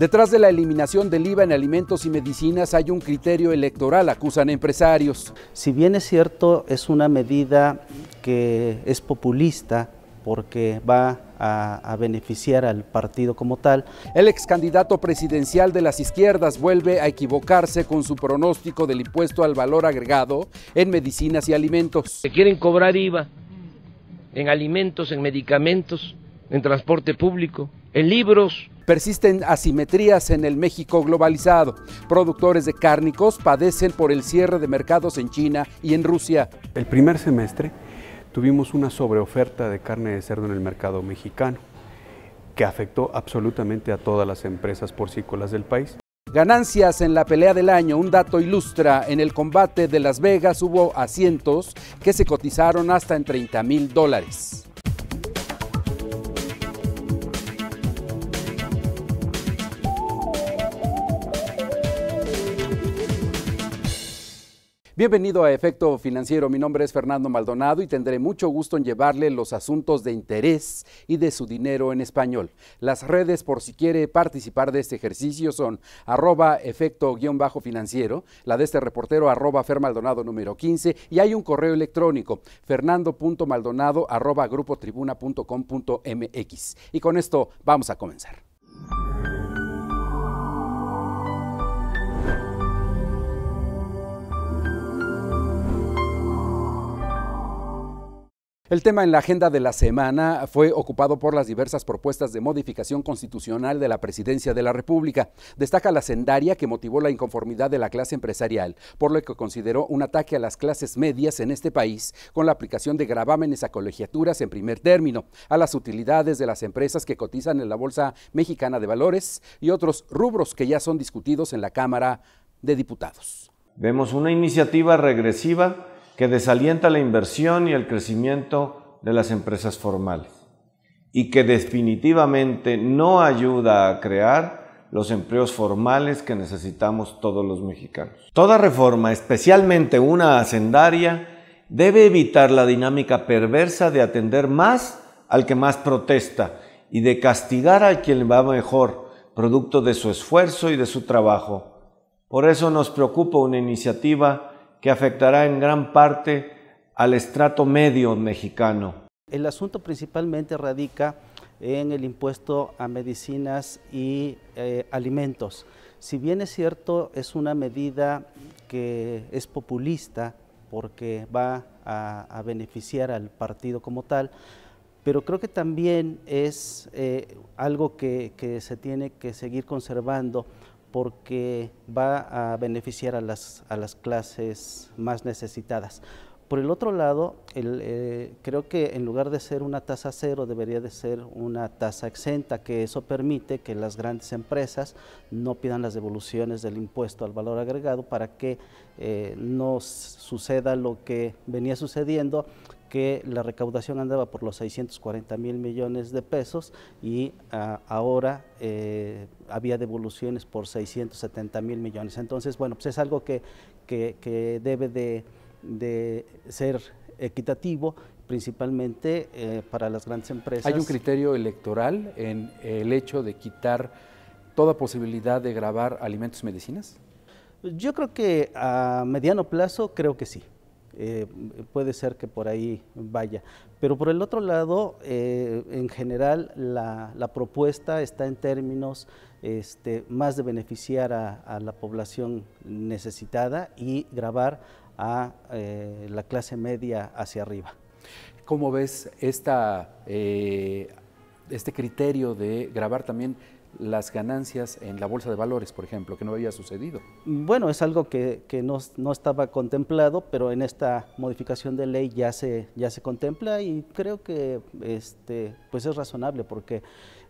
Detrás de la eliminación del IVA en alimentos y medicinas hay un criterio electoral, acusan empresarios. Si bien es cierto, es una medida que es populista porque va a, beneficiar al partido como tal. El ex candidato presidencial de las izquierdas vuelve a equivocarse con su pronóstico del impuesto al valor agregado en medicinas y alimentos. Se quieren cobrar IVA en alimentos, en medicamentos, en transporte público, en libros, Persisten asimetrías en el México globalizado. Productores de cárnicos padecen por el cierre de mercados en China y en Rusia. El primer semestre tuvimos una sobreoferta de carne de cerdo en el mercado mexicano que afectó absolutamente a todas las empresas porcícolas del país. Ganancias en la pelea del año, un dato ilustra, en el combate de Las Vegas hubo asientos que se cotizaron hasta en 30 mil dólares. Bienvenido a Efecto Financiero, mi nombre es Fernando Maldonado y tendré mucho gusto en llevarle los asuntos de interés y de su dinero en español. Las redes por si quiere participar de este ejercicio son arroba efecto-financiero, la de este reportero arroba fermaldonado número 15 y hay un correo electrónico fernando.maldonado arroba grupotribuna.com.mx. Y con esto vamos a comenzar. El tema en la agenda de la semana fue ocupado por las diversas propuestas de modificación constitucional de la Presidencia de la República. Destaca la sendaria que motivó la inconformidad de la clase empresarial, por lo que consideró un ataque a las clases medias en este país con la aplicación de gravámenes a colegiaturas en primer término, a las utilidades de las empresas que cotizan en la Bolsa Mexicana de Valores y otros rubros que ya son discutidos en la Cámara de Diputados. Vemos una iniciativa regresiva que desalienta la inversión y el crecimiento de las empresas formales y que definitivamente no ayuda a crear los empleos formales que necesitamos todos los mexicanos. Toda reforma, especialmente una hacendaria, debe evitar la dinámica perversa de atender más al que más protesta y de castigar al quien va mejor, producto de su esfuerzo y de su trabajo. Por eso nos preocupa una iniciativa que afectará en gran parte al estrato medio mexicano. El asunto principalmente radica en el impuesto a medicinas y eh, alimentos. Si bien es cierto, es una medida que es populista porque va a, beneficiar al partido como tal, pero creo que también es eh, algo que se tiene que seguir conservando porque va a beneficiar a las, a las clases más necesitadas. Por el otro lado, eh, creo que en lugar de ser una tasa cero, debería de ser una tasa exenta, que eso permite que las grandes empresas no pidan las devoluciones del impuesto al valor agregado para que eh, no suceda lo que venía sucediendo, que la recaudación andaba por los 640 mil millones de pesos y ah, ahora eh, había devoluciones por 670 mil millones. Entonces, bueno, pues es algo que debe de de ser equitativo, principalmente eh, para las grandes empresas. ¿Hay un criterio electoral en el hecho de quitar toda posibilidad de grabar alimentos y medicinas? Yo creo que a mediano plazo creo que sí. Eh, puede ser que por ahí vaya. Pero por el otro lado, eh, en general, la, propuesta está en términos este, más de beneficiar a, a la población necesitada y grabar a eh, la clase media hacia arriba. ¿Cómo ves esta, eh, este criterio de grabar también las ganancias en la bolsa de valores, por ejemplo, que no había sucedido. Bueno, es algo que, no, estaba contemplado, pero en esta modificación de ley ya se, ya se contempla y creo que este, pues es razonable porque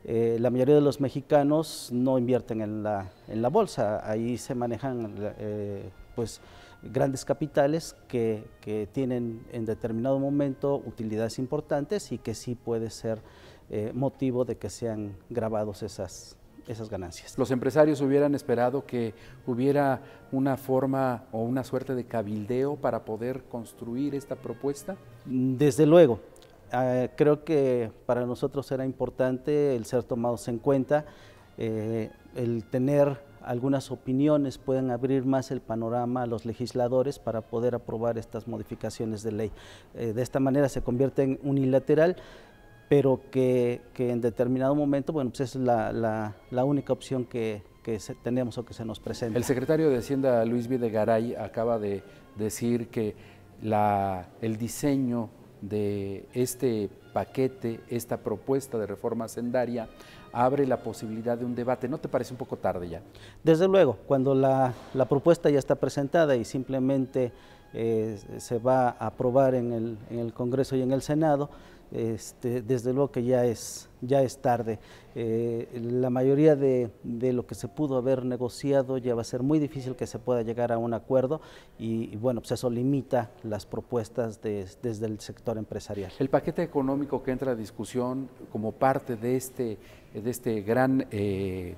eh, la mayoría de los mexicanos no invierten en la, en la bolsa, ahí se manejan pues grandes capitales que, tienen en determinado momento utilidades importantes y que sí puede ser eh, motivo de que sean grabados esas, esas ganancias. Los empresarios hubieran esperado que hubiera una forma o una suerte de cabildeo para poder construir esta propuesta. Desde luego, ah, creo que para nosotros era importante el ser tomados en cuenta, eh, el tener algunas opiniones pueden abrir más el panorama a los legisladores para poder aprobar estas modificaciones de ley. Eh, de esta manera se convierte en unilateral, pero que, en determinado momento, bueno, pues es la, única opción que, tenemos o que se nos presenta. El secretario de Hacienda, Luis Videgaray, acaba de decir que la, el diseño de este paquete, esta propuesta de reforma hacendaria, abre la posibilidad de un debate. ¿No te parece un poco tarde ya? Desde luego, cuando la, la propuesta ya está presentada y simplemente eh, se va a aprobar en el, en el Congreso y en el Senado, este, desde luego que ya es, ya es tarde. Eh, la mayoría de, lo que se pudo haber negociado ya va a ser muy difícil que se pueda llegar a un acuerdo y, bueno, pues eso limita las propuestas desde el sector empresarial. El paquete económico que entra a discusión como parte de este, de este gran eh,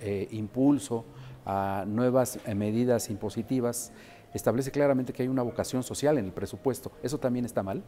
eh, impulso a nuevas medidas impositivas establece claramente que hay una vocación social en el presupuesto. ¿Eso también está mal?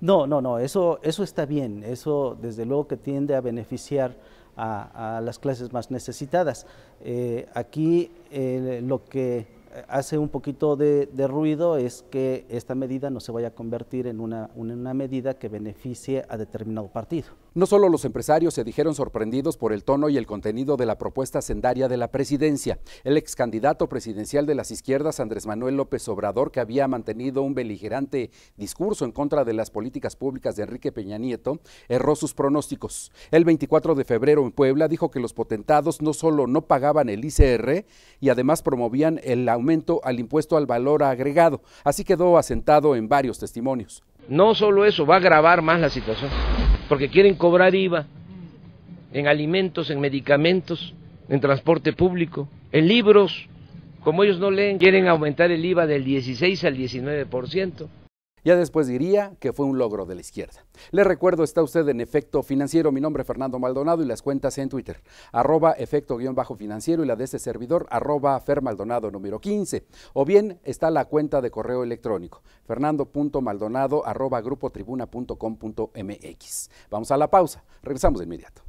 No, no, no, eso, eso está bien, eso desde luego que tiende a beneficiar a, las clases más necesitadas. Eh, aquí eh, lo que hace un poquito de, ruido es que esta medida no se vaya a convertir en una medida que beneficie a determinado partido. No solo los empresarios se dijeron sorprendidos por el tono y el contenido de la propuesta sendaria de la presidencia. El ex candidato presidencial de las izquierdas, Andrés Manuel López Obrador, que había mantenido un beligerante discurso en contra de las políticas públicas de Enrique Peña Nieto, erró sus pronósticos. El 24 de febrero en Puebla dijo que los potentados no solo no pagaban el ICR y además promovían el aumento al impuesto al valor agregado. Así quedó asentado en varios testimonios. No solo eso, va a agravar más la situación porque quieren cobrar IVA en alimentos, en medicamentos, en transporte público, en libros. Como ellos no leen, quieren aumentar el IVA del 16 al 19%. Ya después diría que fue un logro de la izquierda. Le recuerdo, está usted en Efecto Financiero. Mi nombre es Fernando Maldonado y las cuentas en Twitter. Arroba efecto-financiero y la de este servidor, arroba Maldonado número 15. O bien está la cuenta de correo electrónico, fernando.maldonado Vamos a la pausa. Regresamos de inmediato.